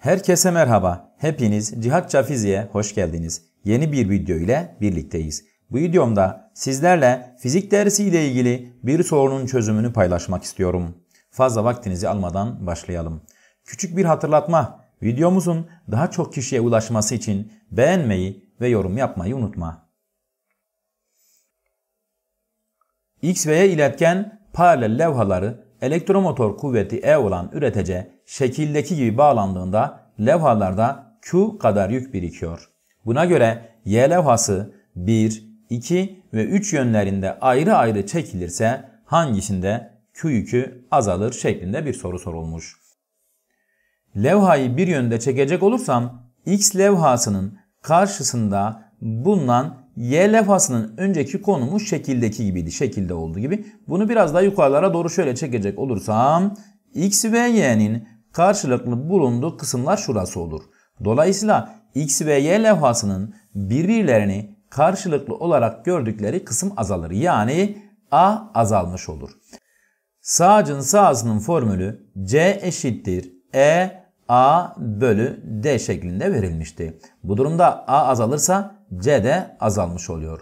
Herkese merhaba. Hepiniz Cihat Cafizi'ye hoş geldiniz. Yeni bir video ile birlikteyiz. Bu videomda sizlerle fizik dersi ile ilgili bir sorunun çözümünü paylaşmak istiyorum. Fazla vaktinizi almadan başlayalım. Küçük bir hatırlatma. Videomuzun daha çok kişiye ulaşması için beğenmeyi ve yorum yapmayı unutma. X ve Y iletken paralel levhaları Elektromotor kuvveti E olan üretece şekildeki gibi bağlandığında levhalarda Q kadar yük birikiyor. Buna göre Y levhası 1, 2 ve 3 yönlerinde ayrı ayrı çekilirse hangisinde Q yükü azalır şeklinde bir soru sorulmuş. Levhayı bir yönde çekecek olursam X levhasının karşısında bulunan Y levhasının önceki konumu şekildeki gibiydi. Şekilde olduğu gibi. Bunu biraz daha yukarılara doğru şöyle çekecek olursam X ve Y'nin karşılıklı bulunduğu kısımlar şurası olur. Dolayısıyla X ve Y levhasının birbirlerini karşılıklı olarak gördükleri kısım azalır. Yani A azalmış olur. Sağcın sağsının formülü C eşittir E A bölü D şeklinde verilmişti. Bu durumda A azalırsa C de azalmış oluyor.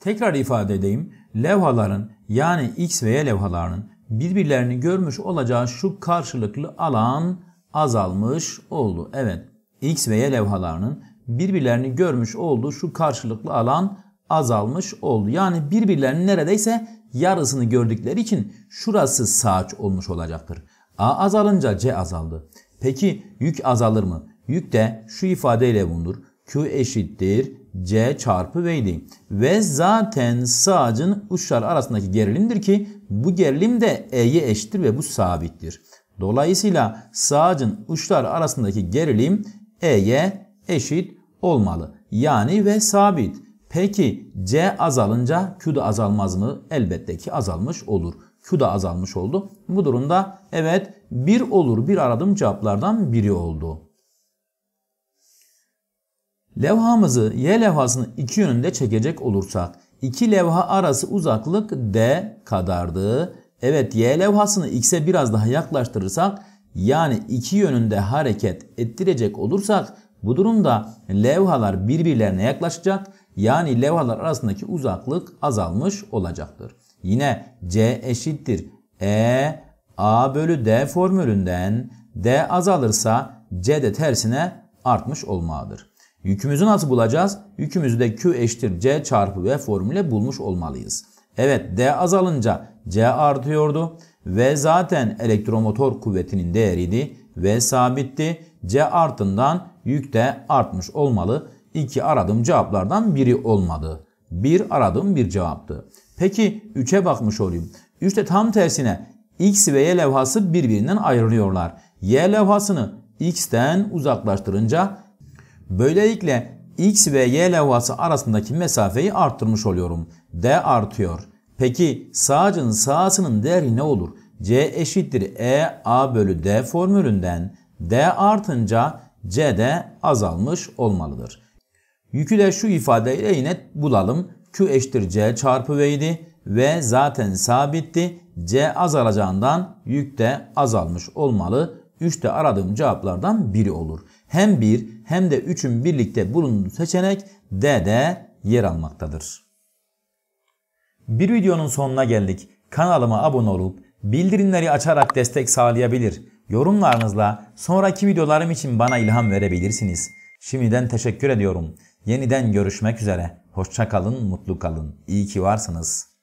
Tekrar ifade edeyim. Levhaların yani X ve Y levhalarının birbirlerini görmüş olacağı şu karşılıklı alan azalmış oldu. Evet X ve Y levhalarının birbirlerini görmüş olduğu şu karşılıklı alan azalmış oldu. Yani birbirlerinin neredeyse yarısını gördükleri için şurası sağaç olmuş olacaktır. A azalınca C azaldı. Peki yük azalır mı? Yük de şu ifadeyle bulunur. Q eşittir C çarpı V'di. Ve zaten sağcın uçlar arasındaki gerilimdir ki bu gerilim de E'ye eşittir ve bu sabittir. Dolayısıyla sağcın uçlar arasındaki gerilim E'ye eşit olmalı. Yani ve sabit. Peki C azalınca Q da azalmaz mı? Elbette ki azalmış olur. Q da azalmış oldu. Bu durumda evet bir olur bir aradım cevaplardan biri oldu. Levhamızı Y levhasını iki yönünde çekecek olursak iki levha arası uzaklık D kadardı. Evet Y levhasını X'e biraz daha yaklaştırırsak yani iki yönünde hareket ettirecek olursak bu durumda levhalar birbirlerine yaklaşacak. Yani levhalar arasındaki uzaklık azalmış olacaktır. Yine C eşittir E A bölü D formülünden D azalırsa C de tersine artmış olmalıdır. Yükümüzü nasıl bulacağız? Yükümüzü de Q eşittir C çarpı V formüle bulmuş olmalıyız. Evet D azalınca C artıyordu. V zaten elektromotor kuvvetinin değeriydi. V sabitti. C artından yük de artmış olmalı. İki aradığım cevaplardan biri olmadı. Bir aradığım bir cevaptı. Peki 3'e bakmış olayım. 3'te tam tersine X ve Y levhası birbirinden ayrılıyorlar. Y levhasını X'ten uzaklaştırınca böylelikle X ve Y levhası arasındaki mesafeyi arttırmış oluyorum. D artıyor. Peki sağcının sağsının değeri ne olur? C eşittir E A bölü D formülünden D artınca C de azalmış olmalıdır. Yükü de şu ifadeyle yine bulalım. Q eşittir C çarpı V idi. V zaten sabitti. C azalacağından yük de azalmış olmalı. 3 aradığım cevaplardan biri olur. Hem 1 hem de 3'ün birlikte bulunduğu seçenek D'de yer almaktadır. Bir videonun sonuna geldik. Kanalıma abone olup bildirimleri açarak destek sağlayabilir. Yorumlarınızla sonraki videolarım için bana ilham verebilirsiniz. Şimdiden teşekkür ediyorum. Yeniden görüşmek üzere. Hoşça kalın, mutlu kalın. İyi ki varsınız.